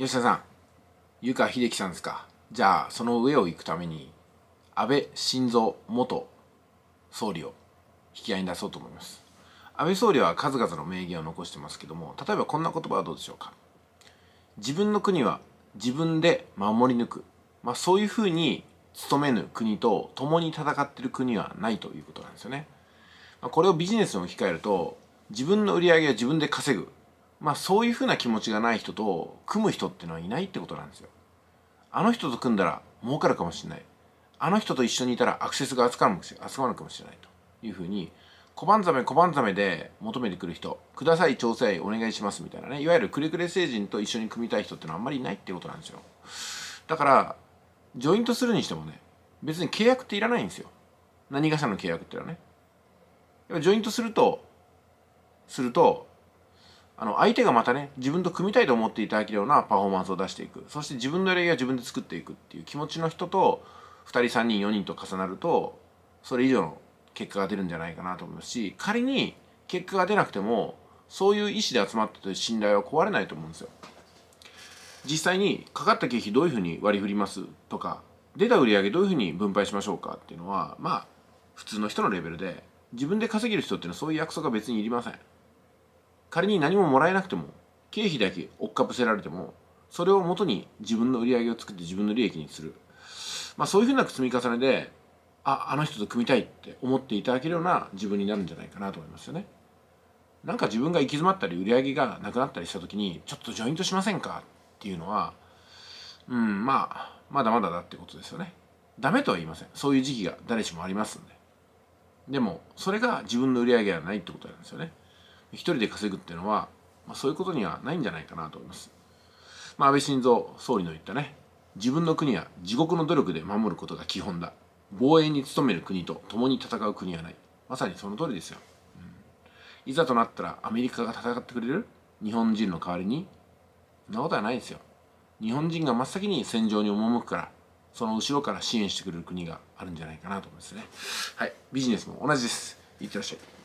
吉田さん、湯川秀樹さんですか。じゃあ、その上を行くために、安倍晋三元総理を引き合いに出そうと思います。安倍総理は数々の名言を残してますけども、例えばこんな言葉はどうでしょうか。自分の国は自分で守り抜く。まあ、そういうふうに努めぬ国と共に戦ってる国はないということなんですよね。まこれをビジネスに置き換えると、自分の売り上げは自分で稼ぐ。まあそういうふうな気持ちがない人と組む人ってのはいないってことなんですよ。あの人と組んだら儲かるかもしれない。あの人と一緒にいたらアクセスが集まるかもしれないというふうに、小判ザメ小判ザメで求めてくる人、ください、調整、お願いしますみたいなね、いわゆるくれくれ成人と一緒に組みたい人ってのはあんまりいないってことなんですよ。だから、ジョイントするにしてもね、別に契約っていらないんですよ。何がしらの契約っていうのはね。やっぱジョイントすると、すると、あの相手がまたね自分と組みたいと思っていただけるようなパフォーマンスを出していくそして自分のやりは自分で作っていくっていう気持ちの人と2人3人4人と重なるとそれ以上の結果が出るんじゃないかなと思いますし仮に結果が出なくてもそういう意思で集まってう信頼は壊れないと思うんですよ。実際にかかった経費どういうふうに割り振りますとか出た売上どういうふうに分配しましょうかっていうのはまあ普通の人のレベルで自分で稼げる人っていうのはそういう約束は別にいりません。仮に何ももらえなくても経費だけ追っかぶせられてもそれを元に自分の売り上げを作って自分の利益にする、まあ、そういうふうな積み重ねでああの人と組みたいって思っていただけるような自分になるんじゃないかなと思いますよね。なんか自分が行き詰まったり売り上げがなくなったりした時にちょっとジョイントしませんかっていうのはうんまあまだまだだってことですよね。ダメとは言いません。そういう時期が誰しもありますんで。でもそれが自分の売り上げがないってことなんですよね。一人で稼ぐっていうのは、まあ、そういうことにはないんじゃないかなと思います。まあ、安倍晋三総理の言ったね自分の国は自国の努力で守ることが基本だ防衛に努める国と共に戦う国はないまさにその通りですよ、うん、いざとなったらアメリカが戦ってくれる日本人の代わりにそんなことはないですよ日本人が真っ先に戦場に赴くからその後ろから支援してくれる国があるんじゃないかなと思いますねはいビジネスも同じですいってらっしゃい